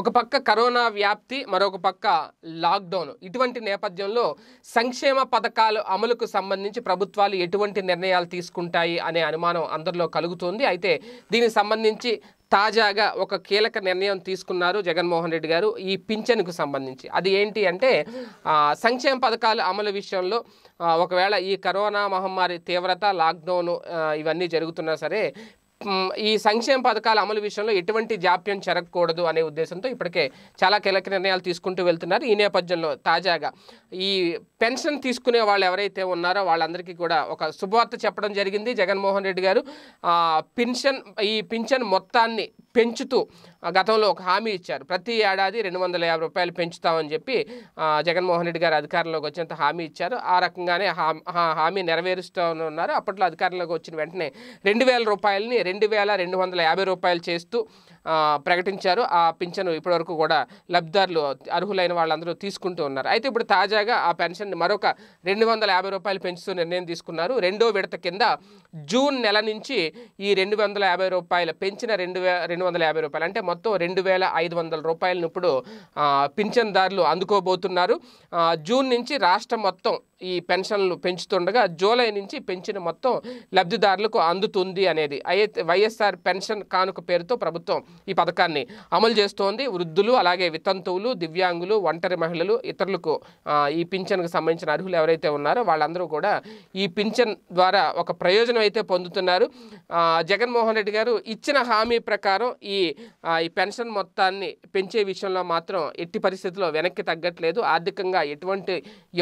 ఒక పక్క కరోనా వ్యాప్తి మరొక పక్క లాక్డౌన్ ఇటువంటి నేపథ్యంలో సంక్షేమ పథకాలు అమలుకు సంబంధించి ప్రభుత్వాలు ఎటువంటి నిర్ణయాలు తీసుకుంటాయి అనే అనుమానం అందరిలో కలుగుతుంది అయితే దీనికి సంబంధించి తాజాగా ఒక కీలక నిర్ణయం తీసుకున్నారు జగన్మోహన్ రెడ్డి గారు ఈ పింఛన్కు సంబంధించి అది ఏంటి అంటే సంక్షేమ పథకాలు అమలు విషయంలో ఒకవేళ ఈ కరోనా మహమ్మారి తీవ్రత లాక్డౌన్ ఇవన్నీ జరుగుతున్నా సరే ఈ సంక్షేమ పథకాల అమలు విషయంలో ఎటువంటి జాప్యం జరగకూడదు అనే ఉద్దేశంతో ఇప్పటికే చాలా కీలక నిర్ణయాలు తీసుకుంటూ వెళ్తున్నారు ఈ నేపథ్యంలో తాజాగా ఈ పెన్షన్ తీసుకునే వాళ్ళు ఎవరైతే ఉన్నారో వాళ్ళందరికీ కూడా ఒక శుభవార్త చెప్పడం జరిగింది జగన్మోహన్ రెడ్డి గారు పెన్షన్ ఈ పింఛన్ మొత్తాన్ని పెంచుతూ గతంలో ఒక హామీ ఇచ్చారు ప్రతి ఏడాది రెండు వందల యాభై రూపాయలు పెంచుతామని చెప్పి జగన్మోహన్ రెడ్డి గారు అధికారంలోకి వచ్చేంత హామీ ఇచ్చారు ఆ రకంగానే హామీ నెరవేరుస్తూ ఉన్నారు అప్పట్లో అధికారంలోకి వచ్చిన వెంటనే రెండు వేల రూపాయలని రెండు వేల రెండు వందల యాభై రూపాయలు చేస్తూ ప్రకటించారు ఆ పింఛను ఇప్పటివరకు కూడా లబ్ధిదారులు అర్హులైన వాళ్ళందరూ తీసుకుంటూ ఉన్నారు అయితే ఇప్పుడు తాజాగా ఆ పెన్షన్ మరొక రెండు వందల యాభై రూపాయలు పెంచుతూ నిర్ణయం తీసుకున్నారు రెండో విడత కింద జూన్ నెల నుంచి ఈ రెండు వందల యాభై రూపాయలు పెంచిన రెండు వే రెండు వందల యాభై రూపాయలు అంటే మొత్తం రెండు వేల ఐదు వందల రూపాయలను ఇప్పుడు పింఛన్దారులు అందుకోబోతున్నారు జూన్ నుంచి రాష్ట్రం మొత్తం ఈ పెన్షన్లు పెంచుతుండగా జూలై నుంచి పెంచిన మొత్తం లబ్ధిదారులకు అందుతుంది అనేది వైఎస్ఆర్ పెన్షన్ కానుక పేరుతో ప్రభుత్వం ఈ పథకాన్ని అమలు చేస్తోంది వృద్ధులు అలాగే వితంతువులు దివ్యాంగులు ఒంటరి మహిళలు ఇతరులకు ఈ పింఛన్కు సంబంధించిన అర్హులు ఎవరైతే ఉన్నారో వాళ్ళందరూ కూడా ఈ పింఛన్ ద్వారా ఒక ప్రయోజనం అయితే పొందుతున్నారు జగన్మోహన్ రెడ్డి గారు ఇచ్చిన హామీ ప్రకారం ఈ ఈ పెన్షన్ మొత్తాన్ని పెంచే విషయంలో మాత్రం ఎట్టి పరిస్థితుల్లో వెనక్కి తగ్గట్లేదు ఆర్థికంగా ఎటువంటి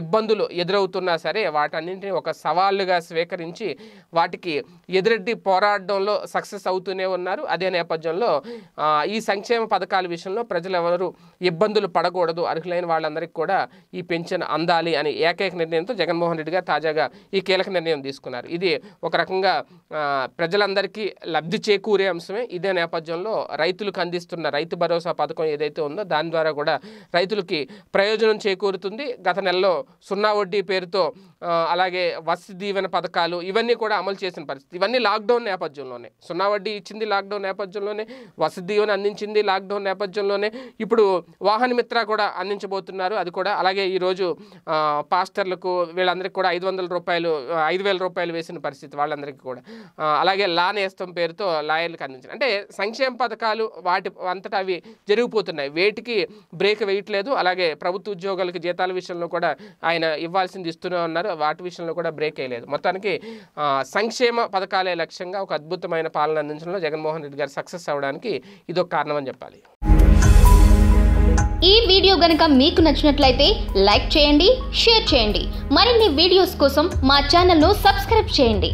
ఇబ్బందులు ఎదురవుతాయి జరుగుతున్నా సరే వాటన్నింటినీ ఒక సవాళ్ళుగా స్వీకరించి వాటికి ఎదురెడ్డి పోరాడడంలో సక్సెస్ అవుతూనే ఉన్నారు అదే నేపథ్యంలో ఈ సంక్షేమ పథకాల విషయంలో ప్రజలు ఎవరు ఇబ్బందులు పడకూడదు అర్హులైన వాళ్ళందరికీ కూడా ఈ పెన్షన్ అందాలి అని ఏకైక నిర్ణయంతో జగన్మోహన్ రెడ్డి గారు తాజాగా ఈ కీలక నిర్ణయం తీసుకున్నారు ఇది ఒక రకంగా ప్రజలందరికీ లబ్ధి చేకూరే అంశమే ఇదే నేపథ్యంలో రైతులకు అందిస్తున్న రైతు భరోసా పథకం ఏదైతే ఉందో దాని ద్వారా కూడా రైతులకి ప్రయోజనం చేకూరుతుంది గత నెలలో సున్నా వడ్డీ పేరు పేరుతో అలాగే వసతి దీవెన పథకాలు ఇవన్నీ కూడా అమలు చేసిన పరిస్థితి ఇవన్నీ లాక్డౌన్ నేపథ్యంలోనే సున్నా వడ్డీ ఇచ్చింది లాక్డౌన్ నేపథ్యంలోనే వసతి దీవెన అందించింది లాక్డౌన్ నేపథ్యంలోనే ఇప్పుడు వాహన మిత్ర కూడా అందించబోతున్నారు అది కూడా అలాగే ఈరోజు పాస్టర్లకు వీళ్ళందరికీ కూడా ఐదు వందల రూపాయలు ఐదు వేల రూపాయలు వేసిన పరిస్థితి వాళ్ళందరికీ కూడా అలాగే లా నేస్తం పేరుతో లాయర్లకు అందించారు అంటే సంక్షేమ పథకాలు వాటి అంతటా అవి జరిగిపోతున్నాయి వేటికి బ్రేక్ వేయట్లేదు అలాగే ప్రభుత్వ ఉద్యోగాలకు జీతాల విషయంలో కూడా ఆయన ఇవ్వాల్సింది ఇస్తూనే ఉన్నారు వాటి విషయంలో కూడా బ్రేక్ వేయలేదు మొత్తానికి సంక్షేమ పథకాలే లక్ష్యంగా ఒక అద్భుతమైన పాలన అందించడంలో జగన్మోహన్ రెడ్డి గారు సక్సెస్ అవడానికి ఇదొక కారణం అని చెప్పాలి ఈ వీడియో గనక మీకు నచ్చినట్లయితే లైక్ చేయండి షేర్ చేయండి మరిన్ని వీడియోస్ కోసం మా ఛానల్ను సబ్స్క్రైబ్ చేయండి